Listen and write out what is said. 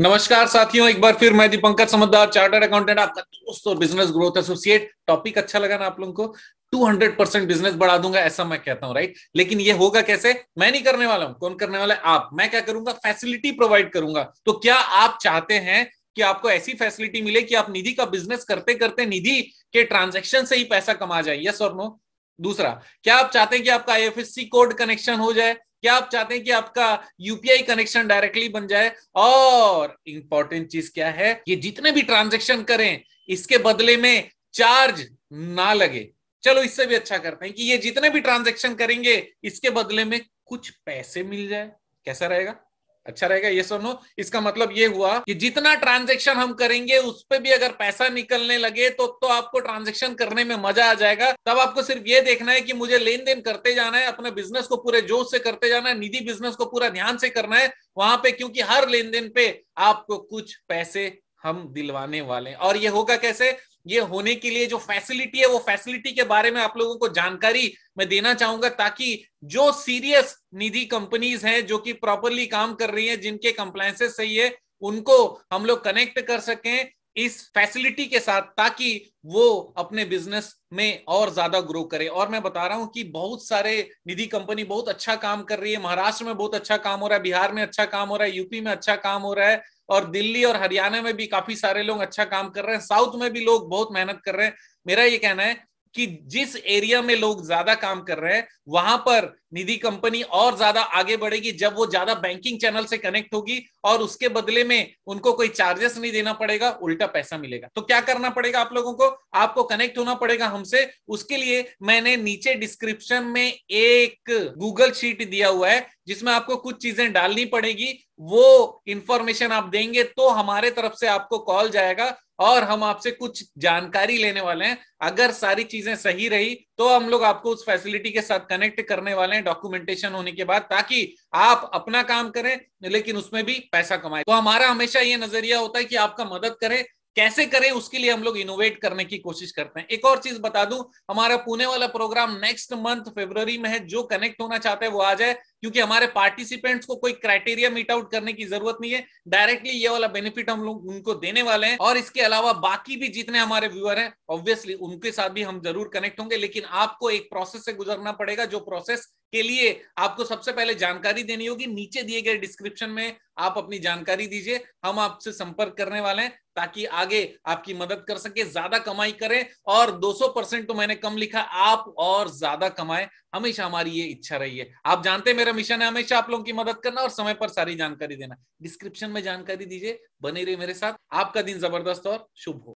नमस्कार साथियों एक बार फिर मैं दीपंकर समझदार चार्टर्ड अकाउंटेंट आपका दोस्त और बिजनेस ग्रोथ एसोसिएट टॉपिक अच्छा लगा ना आप लोगों को 200 परसेंट बिजनेस बढ़ा दूंगा ऐसा मैं कहता हूं राइट लेकिन ये होगा कैसे मैं नहीं करने वाला हूं कौन करने वाला है आप मैं क्या करूंगा फैसिलिटी प्रोवाइड करूंगा तो क्या आप चाहते हैं कि आपको ऐसी फैसिलिटी मिले कि आप निधि का बिजनेस करते करते निधि के ट्रांजेक्शन से ही पैसा कमा जाए यस और नो दूसरा क्या आप चाहते हैं कि आपका आई कोड कनेक्शन हो जाए क्या आप चाहते हैं कि आपका यूपीआई कनेक्शन डायरेक्टली बन जाए और इंपॉर्टेंट चीज क्या है ये जितने भी ट्रांजेक्शन करें इसके बदले में चार्ज ना लगे चलो इससे भी अच्छा करते हैं कि ये जितने भी ट्रांजेक्शन करेंगे इसके बदले में कुछ पैसे मिल जाए कैसा रहेगा अच्छा रहेगा ये सुनो इसका मतलब ये हुआ कि जितना ट्रांजेक्शन हम करेंगे उस पर भी अगर पैसा निकलने लगे तो तो आपको ट्रांजेक्शन करने में मजा आ जाएगा तब आपको सिर्फ ये देखना है कि मुझे लेन देन करते जाना है अपने बिजनेस को पूरे जोश से करते जाना है निधि बिजनेस को पूरा ध्यान से करना है वहां पे क्योंकि हर लेन देन पे आपको कुछ पैसे हम दिलवाने वाले और ये होगा कैसे ये होने के लिए जो फैसिलिटी है वो फैसिलिटी के बारे में आप लोगों को जानकारी मैं देना चाहूंगा ताकि जो सीरियस निधि कंपनीज हैं जो कि प्रॉपरली काम कर रही हैं जिनके कंप्लायसेस सही है उनको हम लोग कनेक्ट कर सकें इस फैसिलिटी के साथ ताकि वो अपने बिजनेस में और ज्यादा ग्रो करे और मैं बता रहा हूं कि बहुत सारे निधि कंपनी बहुत अच्छा काम कर रही है महाराष्ट्र में बहुत अच्छा काम हो रहा है बिहार में अच्छा काम हो रहा है यूपी में अच्छा काम हो रहा है और दिल्ली और हरियाणा में भी काफी सारे लोग अच्छा काम कर रहे हैं साउथ में भी लोग बहुत मेहनत कर रहे हैं मेरा ये कहना है कि जिस एरिया में लोग ज्यादा काम कर रहे हैं वहां पर निधि कंपनी और ज्यादा आगे बढ़ेगी जब वो ज्यादा बैंकिंग चैनल से कनेक्ट होगी और उसके बदले में उनको कोई चार्जेस नहीं देना पड़ेगा उल्टा पैसा मिलेगा तो क्या करना पड़ेगा आप लोगों को आपको कनेक्ट होना पड़ेगा हमसे उसके लिए मैंने नीचे डिस्क्रिप्शन में एक गूगल शीट दिया हुआ है जिसमें आपको कुछ चीजें डालनी पड़ेगी वो इंफॉर्मेशन आप देंगे तो हमारे तरफ से आपको कॉल जाएगा और हम आपसे कुछ जानकारी लेने वाले हैं अगर सारी चीजें सही रही तो हम लोग आपको उस फैसिलिटी के साथ कनेक्ट करने वाले हैं डॉक्यूमेंटेशन होने के बाद ताकि आप अपना काम करें लेकिन उसमें भी पैसा कमाए तो हमारा हमेशा ये नजरिया होता है कि आपका मदद करें कैसे करें उसके लिए हम लोग इनोवेट करने की कोशिश करते हैं एक और चीज बता दूं हमारा पुणे वाला प्रोग्राम नेक्स्ट मंथ फेब्रवरी में है जो कनेक्ट होना चाहते हैं वो आ जाए क्योंकि हमारे पार्टिसिपेंट्स को कोई क्राइटेरिया मीट आउट करने की जरूरत नहीं है डायरेक्टली ये वाला बेनिफिट हम लोग उनको देने वाले हैं और इसके अलावा बाकी भी जितने हमारे व्यूअर हैं ऑब्वियसली उनके साथ भी हम जरूर कनेक्ट होंगे लेकिन आपको एक प्रोसेस से गुजरना पड़ेगा जो प्रोसेस के लिए आपको सबसे पहले जानकारी देनी होगी नीचे दिए गए डिस्क्रिप्शन में आप अपनी जानकारी दीजिए हम आपसे संपर्क करने वाले हैं ताकि आगे आपकी मदद कर सके ज्यादा कमाई करें और 200 परसेंट तो मैंने कम लिखा आप और ज्यादा कमाए हमेशा हमारी ये इच्छा रही है आप जानते मेरा मिशन है हमेशा आप लोगों की मदद करना और समय पर सारी जानकारी देना डिस्क्रिप्शन में जानकारी दीजिए बने रहिए मेरे साथ आपका दिन जबरदस्त और शुभ हो